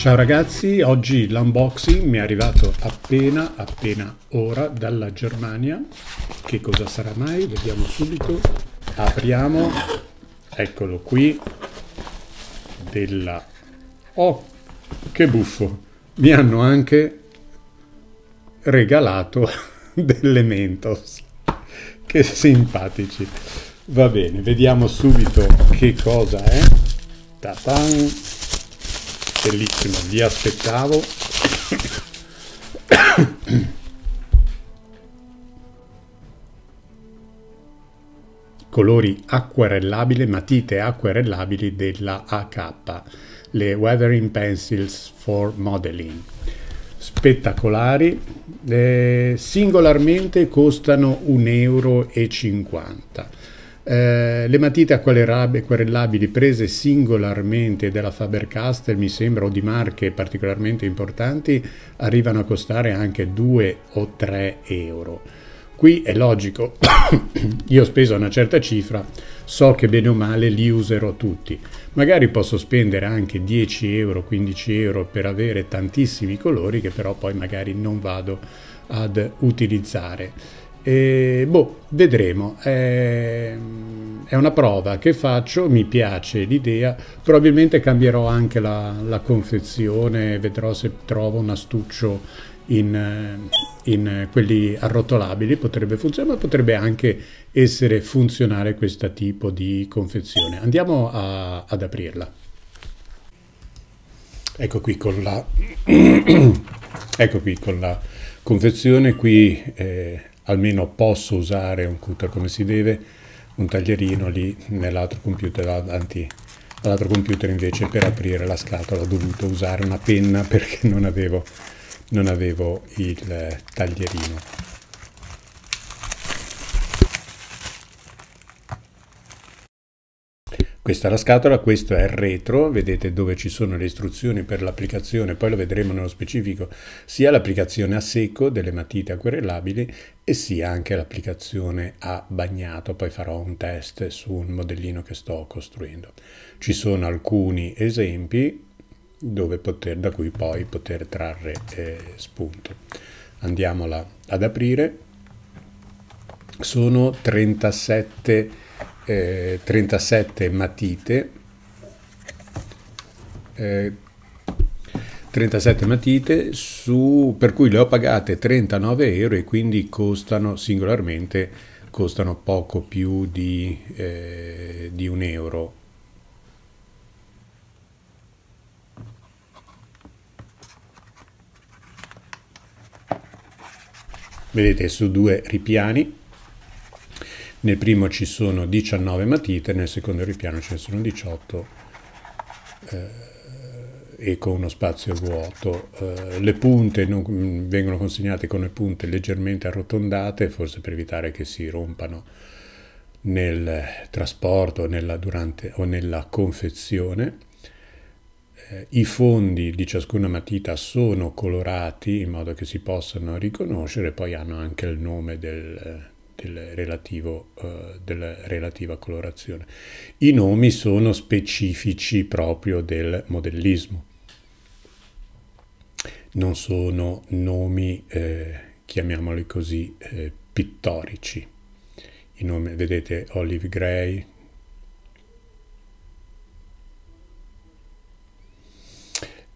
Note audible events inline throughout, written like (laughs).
Ciao ragazzi, oggi l'unboxing mi è arrivato appena appena ora dalla Germania. Che cosa sarà mai? Vediamo subito. Apriamo. Eccolo qui. Della... Oh, che buffo! Mi hanno anche regalato (laughs) delle Mentos. Che simpatici. Va bene, vediamo subito che cosa è. Ta-tan! bellissimo, vi aspettavo. Colori acquerellabili, matite acquerellabili della AK, le Weathering Pencils for Modeling. Spettacolari, eh, singolarmente costano 1,50 euro eh, le matite acquarellabili prese singolarmente della Faber-Castell, mi sembra, o di marche particolarmente importanti, arrivano a costare anche 2 o 3 euro. Qui è logico, (coughs) io ho speso una certa cifra, so che bene o male li userò tutti. Magari posso spendere anche 10 euro, 15 euro per avere tantissimi colori che però poi magari non vado ad utilizzare. E boh, vedremo. È, è una prova che faccio, mi piace l'idea. Probabilmente cambierò anche la, la, confezione, vedrò se trovo un astuccio in, in quelli arrotolabili. Potrebbe funzionare, ma potrebbe anche essere funzionale questo tipo di confezione. Andiamo a, ad aprirla. Ecco qui con la, (clears throat) ecco qui con la confezione, qui eh, almeno posso usare un cutter come si deve, un taglierino lì nell'altro computer davanti all'altro computer invece per aprire la scatola ho dovuto usare una penna (laughs) perché non avevo, non avevo il eh, taglierino Questa è la scatola, questo è il retro, vedete dove ci sono le istruzioni per l'applicazione, poi lo vedremo nello specifico, sia l'applicazione a secco delle matite acquerellabili e sia anche l'applicazione a bagnato, poi farò un test su un modellino che sto costruendo. Ci sono alcuni esempi poter, da cui poi poter trarre eh, spunto. Andiamola ad aprire. Sono 37 eh, 37 matite, eh, 37 matite su, per cui le ho pagate 39 euro e quindi costano singolarmente costano poco più di, eh, di un euro. Vedete su due ripiani nel primo ci sono 19 matite, nel secondo ripiano ce ne sono 18 eh, e con uno spazio vuoto. Eh, le punte non, vengono consegnate con le punte leggermente arrotondate, forse per evitare che si rompano nel trasporto nella, durante, o nella confezione. Eh, I fondi di ciascuna matita sono colorati in modo che si possano riconoscere, poi hanno anche il nome del, del relativo, eh, della relativa colorazione. I nomi sono specifici proprio del modellismo, non sono nomi, eh, chiamiamoli così, eh, pittorici. I nomi, vedete, Olive Gray,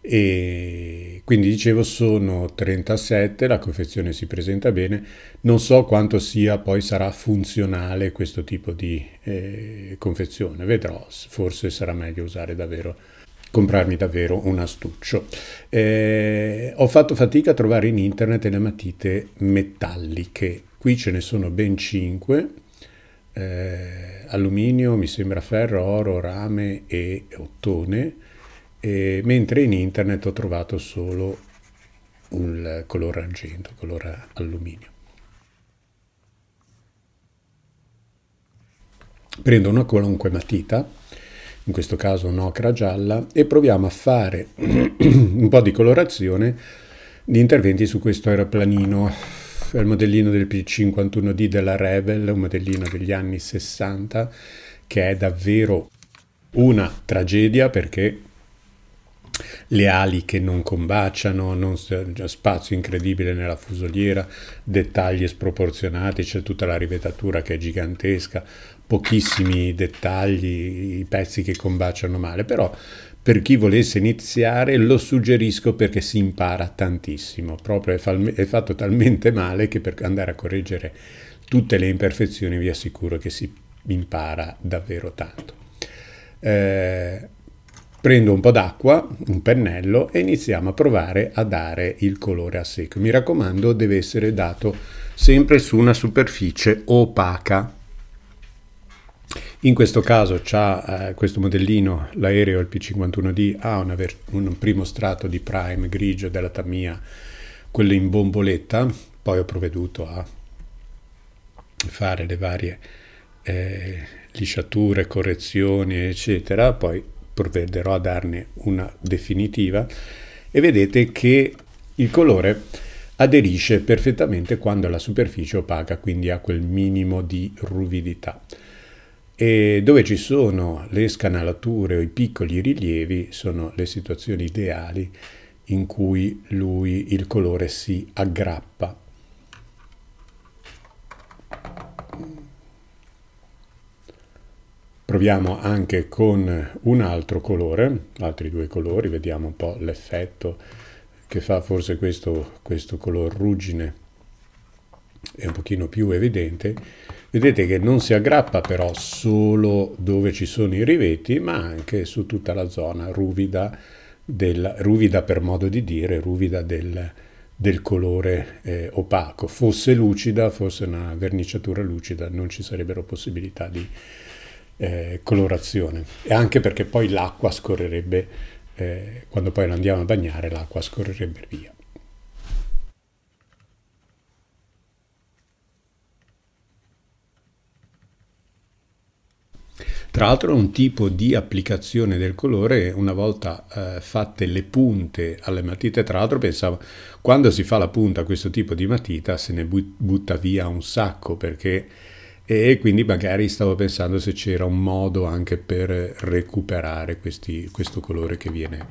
e quindi dicevo sono 37, la confezione si presenta bene, non so quanto sia poi sarà funzionale questo tipo di eh, confezione, vedrò, forse sarà meglio usare davvero comprarmi davvero un astuccio. Eh, ho fatto fatica a trovare in internet le matite metalliche, qui ce ne sono ben 5, eh, alluminio, mi sembra ferro, oro, rame e ottone, e, mentre in internet ho trovato solo un color argento, color alluminio. Prendo una qualunque matita, in questo caso un'ocra gialla, e proviamo a fare (clears throat) un po' di colorazione di interventi su questo aeroplanino. È il modellino del P51D della Revel, un modellino degli anni 60, che è davvero una tragedia perché le ali che non combaciano, non, cioè, spazio incredibile nella fusoliera, dettagli sproporzionati, c'è tutta la rivetatura che è gigantesca, pochissimi dettagli, i pezzi che combaciano male, però per chi volesse iniziare lo suggerisco perché si impara tantissimo, proprio è, è fatto talmente male che per andare a correggere tutte le imperfezioni vi assicuro che si impara davvero tanto. Eh, Prendo un po' d'acqua, un pennello e iniziamo a provare a dare il colore a secco. Mi raccomando deve essere dato sempre su una superficie opaca. In questo caso eh, questo modellino, l'aereo, il P51D, ha un primo strato di prime grigio della Tamia, quello in bomboletta, poi ho provveduto a fare le varie eh, lisciature, correzioni, eccetera, poi provvederò a darne una definitiva e vedete che il colore aderisce perfettamente quando la superficie opaca, quindi ha quel minimo di ruvidità. E dove ci sono le scanalature o i piccoli rilievi sono le situazioni ideali in cui lui, il colore si aggrappa Proviamo anche con un altro colore, altri due colori, vediamo un po' l'effetto che fa forse questo, questo color ruggine è un pochino più evidente. Vedete che non si aggrappa però solo dove ci sono i riveti, ma anche su tutta la zona ruvida, del, ruvida per modo di dire, ruvida del, del colore eh, opaco. Fosse lucida, fosse una verniciatura lucida, non ci sarebbero possibilità di, eh, colorazione e anche perché poi l'acqua scorrerebbe eh, quando poi la andiamo a bagnare l'acqua scorrerebbe via Tra l'altro un tipo di applicazione del colore, una volta eh, fatte le punte alle matite, tra l'altro pensavo, quando si fa la punta a questo tipo di matita se ne butta via un sacco perché e quindi magari stavo pensando se c'era un modo anche per recuperare questi, questo colore che viene,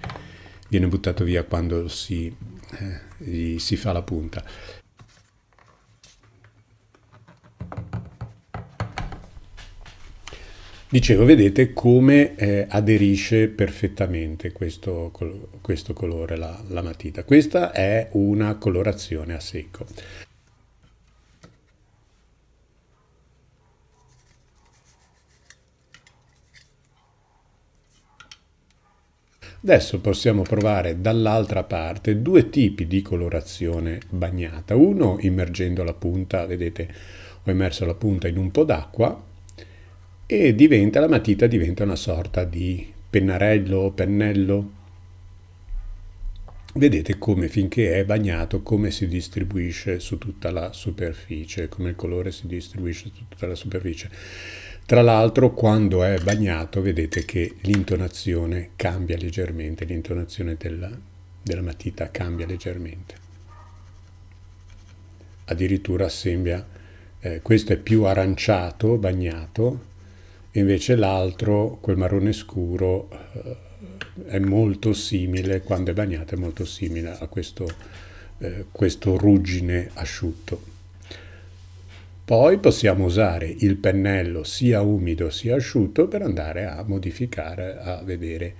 viene buttato via quando si, eh, si fa la punta. Dicevo, vedete come eh, aderisce perfettamente questo, questo colore la, la matita. Questa è una colorazione a secco. Adesso possiamo provare dall'altra parte due tipi di colorazione bagnata. Uno immergendo la punta, vedete ho immerso la punta in un po' d'acqua e diventa, la matita diventa una sorta di pennarello o pennello. Vedete come finché è bagnato, come si distribuisce su tutta la superficie, come il colore si distribuisce su tutta la superficie. Tra l'altro quando è bagnato vedete che l'intonazione cambia leggermente, l'intonazione della, della matita cambia leggermente. Addirittura sembra, eh, questo è più aranciato, bagnato, invece l'altro, quel marrone scuro, eh, è molto simile, quando è bagnato è molto simile a questo, eh, questo ruggine asciutto. Poi possiamo usare il pennello sia umido sia asciutto per andare a modificare, a vedere,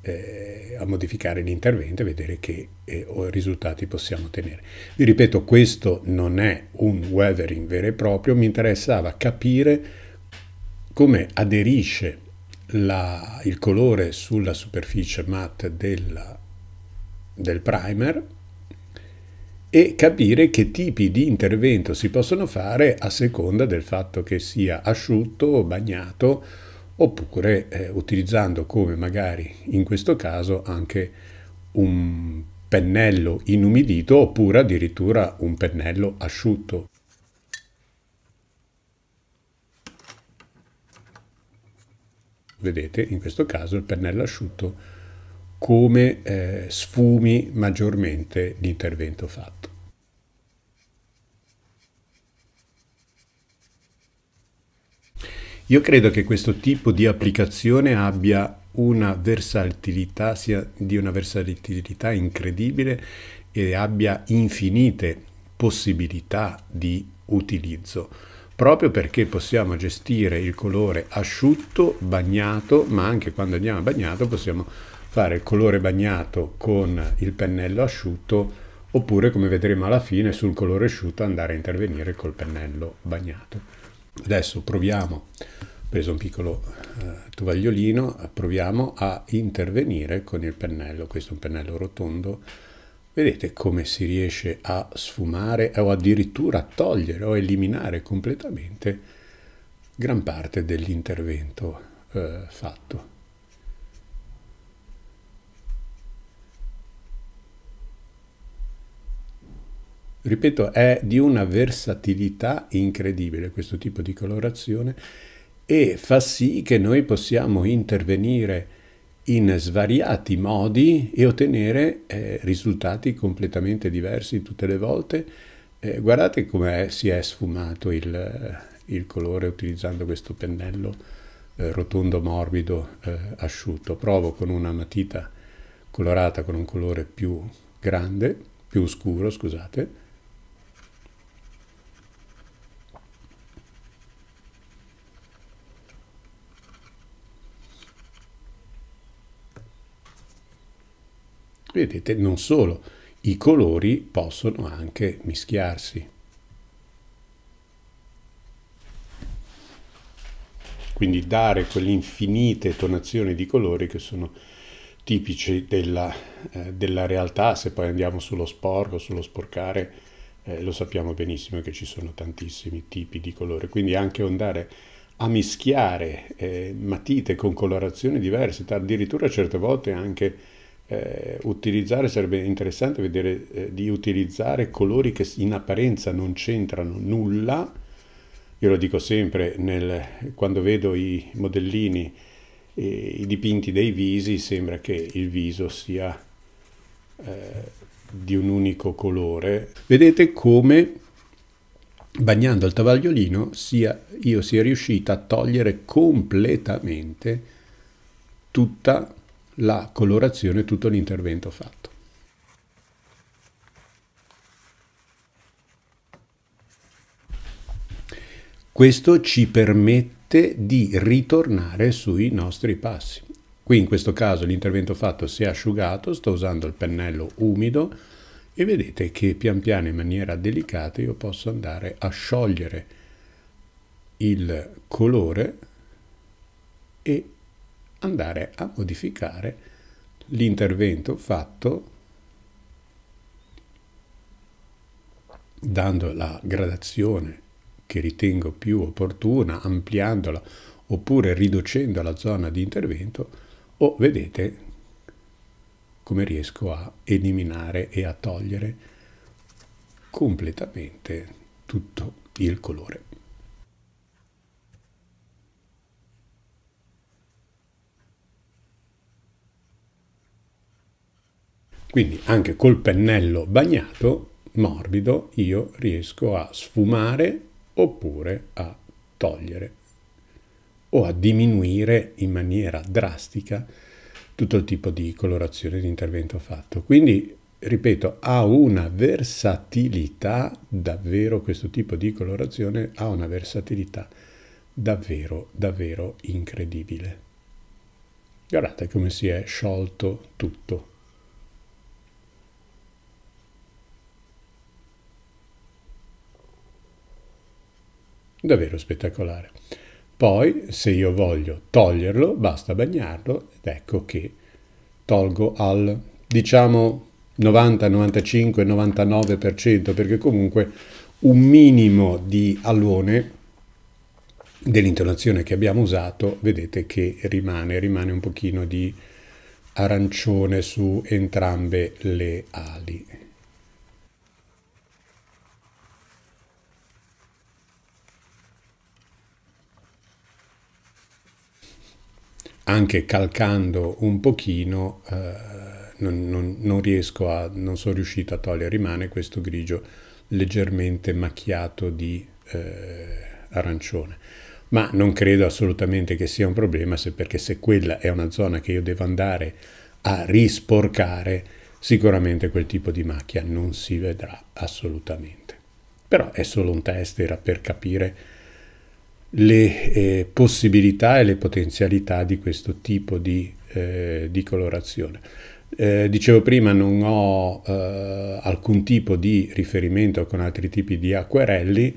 eh, a modificare l'intervento e vedere che eh, risultati possiamo ottenere. Vi ripeto, questo non è un weathering vero e proprio, mi interessava capire come aderisce la, il colore sulla superficie matte della, del primer e capire che tipi di intervento si possono fare a seconda del fatto che sia asciutto, bagnato oppure eh, utilizzando come magari in questo caso anche un pennello inumidito oppure addirittura un pennello asciutto. Vedete in questo caso il pennello asciutto come eh, sfumi maggiormente l'intervento fatto. Io credo che questo tipo di applicazione abbia una versatilità, sia di una versatilità incredibile e abbia infinite possibilità di utilizzo proprio perché possiamo gestire il colore asciutto, bagnato, ma anche quando andiamo a bagnato possiamo fare il colore bagnato con il pennello asciutto oppure come vedremo alla fine sul colore asciutto andare a intervenire col pennello bagnato. Adesso proviamo, ho preso un piccolo eh, tovagliolino, proviamo a intervenire con il pennello, questo è un pennello rotondo, vedete come si riesce a sfumare o addirittura a togliere o eliminare completamente gran parte dell'intervento eh, fatto. Ripeto, è di una versatilità incredibile questo tipo di colorazione e fa sì che noi possiamo intervenire in svariati modi e ottenere eh, risultati completamente diversi tutte le volte. Eh, guardate come si è sfumato il, il, colore utilizzando questo pennello eh, rotondo morbido eh, asciutto. Provo con una matita colorata con un colore più grande, più scuro, scusate, Vedete, non solo, i colori possono anche mischiarsi. Quindi dare quell'infinite tonazione di colori che sono tipici della, eh, della, realtà, se poi andiamo sullo sporco, sullo sporcare, eh, lo sappiamo benissimo che ci sono tantissimi tipi di colore, quindi anche andare a mischiare eh, matite con colorazioni diverse, addirittura certe volte anche eh, utilizzare, sarebbe interessante vedere eh, di utilizzare colori che in apparenza non c'entrano nulla. Io lo dico sempre nel, quando vedo i modellini, eh, i dipinti dei visi, sembra che il viso sia eh, di un unico colore. Vedete come bagnando il tavagliolino sia, io sia riuscita a togliere completamente tutta la colorazione e tutto l'intervento fatto. Questo ci permette di ritornare sui nostri passi. Qui in questo caso l'intervento fatto si è asciugato, sto usando il pennello umido e vedete che pian piano in maniera delicata io posso andare a sciogliere il colore e andare a modificare l'intervento fatto dando la gradazione che ritengo più opportuna, ampliandola oppure riducendo la zona di intervento o vedete come riesco a eliminare e a togliere completamente tutto il colore. Quindi anche col pennello bagnato, morbido, io riesco a sfumare oppure a togliere o a diminuire in maniera drastica tutto il tipo di colorazione di intervento fatto. Quindi, ripeto, ha una versatilità davvero, questo tipo di colorazione ha una versatilità davvero, davvero incredibile. Guardate come si è sciolto tutto. davvero spettacolare. Poi, se io voglio toglierlo, basta bagnarlo ed ecco che tolgo al, diciamo, 90, 95, 99%, perché comunque un minimo di alone dell'intonazione che abbiamo usato, vedete che rimane, rimane un pochino di arancione su entrambe le ali. anche calcando un pochino eh, non, non, non, riesco a, non sono riuscito a togliere, rimane questo grigio leggermente macchiato di eh, arancione. Ma non credo assolutamente che sia un problema, se, perché se quella è una zona che io devo andare a risporcare, sicuramente quel tipo di macchia non si vedrà assolutamente. Però è solo un test, era per capire le eh, possibilità e le potenzialità di questo tipo di, eh, di colorazione. Eh, dicevo prima non ho eh, alcun tipo di riferimento con altri tipi di acquerelli,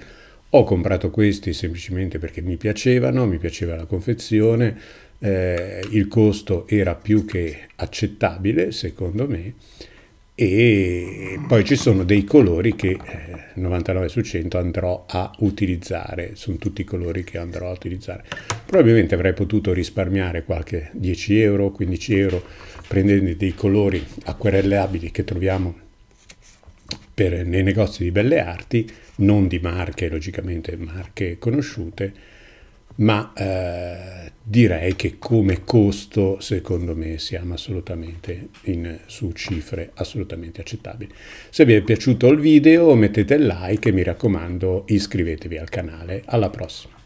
ho comprato questi semplicemente perché mi piacevano, mi piaceva la confezione, eh, il costo era più che accettabile secondo me e poi ci sono dei colori che 99 eh, su 100 andrò a utilizzare, sono tutti i colori che andrò a utilizzare. Probabilmente avrei potuto risparmiare qualche 10 euro, 15 euro prendendo dei colori acquerellabili che troviamo per, nei negozi di belle arti, non di marche, logicamente marche conosciute, ma eh, direi che come costo secondo me siamo assolutamente in, su cifre assolutamente accettabili. Se vi è piaciuto il video mettete like e mi raccomando iscrivetevi al canale, alla prossima!